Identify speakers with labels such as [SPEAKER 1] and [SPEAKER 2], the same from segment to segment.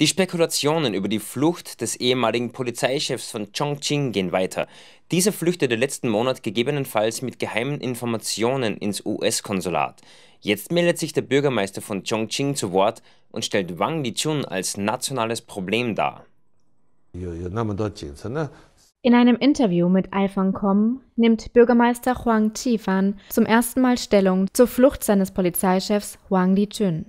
[SPEAKER 1] Die Spekulationen über die Flucht des ehemaligen Polizeichefs von Chongqing gehen weiter. Dieser flüchtete letzten Monat gegebenenfalls mit geheimen Informationen ins US-Konsulat. Jetzt meldet sich der Bürgermeister von Chongqing zu Wort und stellt Wang Lichun als nationales Problem dar. In
[SPEAKER 2] einem Interview mit iPhone.com nimmt Bürgermeister Huang Qifan zum ersten Mal Stellung zur Flucht seines Polizeichefs Huang Lichun.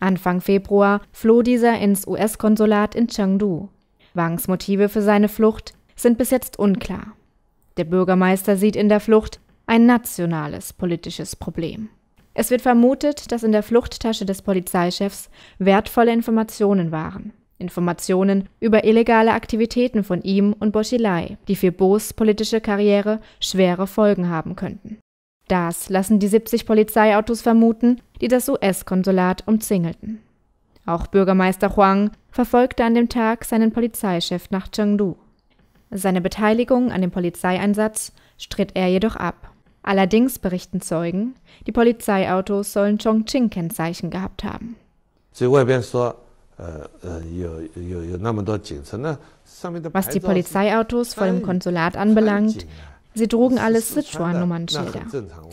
[SPEAKER 2] Anfang Februar floh dieser ins US-Konsulat in Chengdu. Wangs Motive für seine Flucht sind bis jetzt unklar. Der Bürgermeister sieht in der Flucht ein nationales politisches Problem. Es wird vermutet, dass in der Fluchttasche des Polizeichefs wertvolle Informationen waren. Informationen über illegale Aktivitäten von ihm und Boschilai, die für Bos politische Karriere schwere Folgen haben könnten. Das lassen die 70 Polizeiautos vermuten, die das US-Konsulat umzingelten. Auch Bürgermeister Huang verfolgte an dem Tag seinen Polizeichef nach Chengdu. Seine Beteiligung an dem Polizeieinsatz stritt er jedoch ab. Allerdings berichten Zeugen, die Polizeiautos sollen Chongqing-Kennzeichen gehabt haben. Was die Polizeiautos vor dem Konsulat anbelangt, Sie trugen alle Sichuan-Nummernschilder.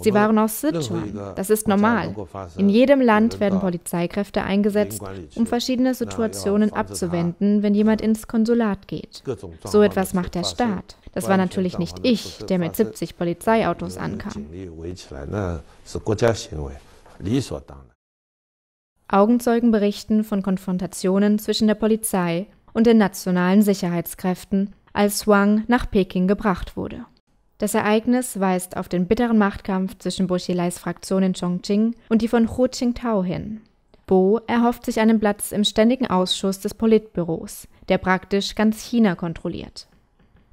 [SPEAKER 2] Sie waren aus Sichuan. Das ist normal. In jedem Land werden Polizeikräfte eingesetzt, um verschiedene Situationen abzuwenden, wenn jemand ins Konsulat geht. So etwas macht der Staat. Das war natürlich nicht ich, der mit 70 Polizeiautos ankam. Ne? Augenzeugen berichten von Konfrontationen zwischen der Polizei und den nationalen Sicherheitskräften, als Wang nach Peking gebracht wurde. Das Ereignis weist auf den bitteren Machtkampf zwischen Bo Xilais Fraktion in Chongqing und die von Hu Qingtao hin. Bo erhofft sich einen Platz im ständigen Ausschuss des Politbüros, der praktisch ganz China kontrolliert.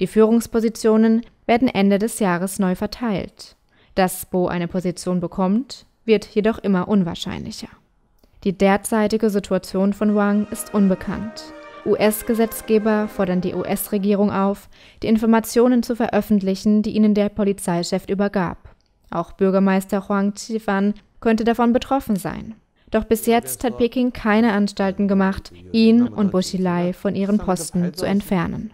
[SPEAKER 2] Die Führungspositionen werden Ende des Jahres neu verteilt. Dass Bo eine Position bekommt, wird jedoch immer unwahrscheinlicher. Die derzeitige Situation von Wang ist unbekannt. US-Gesetzgeber fordern die US-Regierung auf, die Informationen zu veröffentlichen, die ihnen der Polizeichef übergab. Auch Bürgermeister Huang Qifan könnte davon betroffen sein. Doch bis jetzt hat Peking keine Anstalten gemacht, ihn und Bo Xilai von ihren Posten zu entfernen.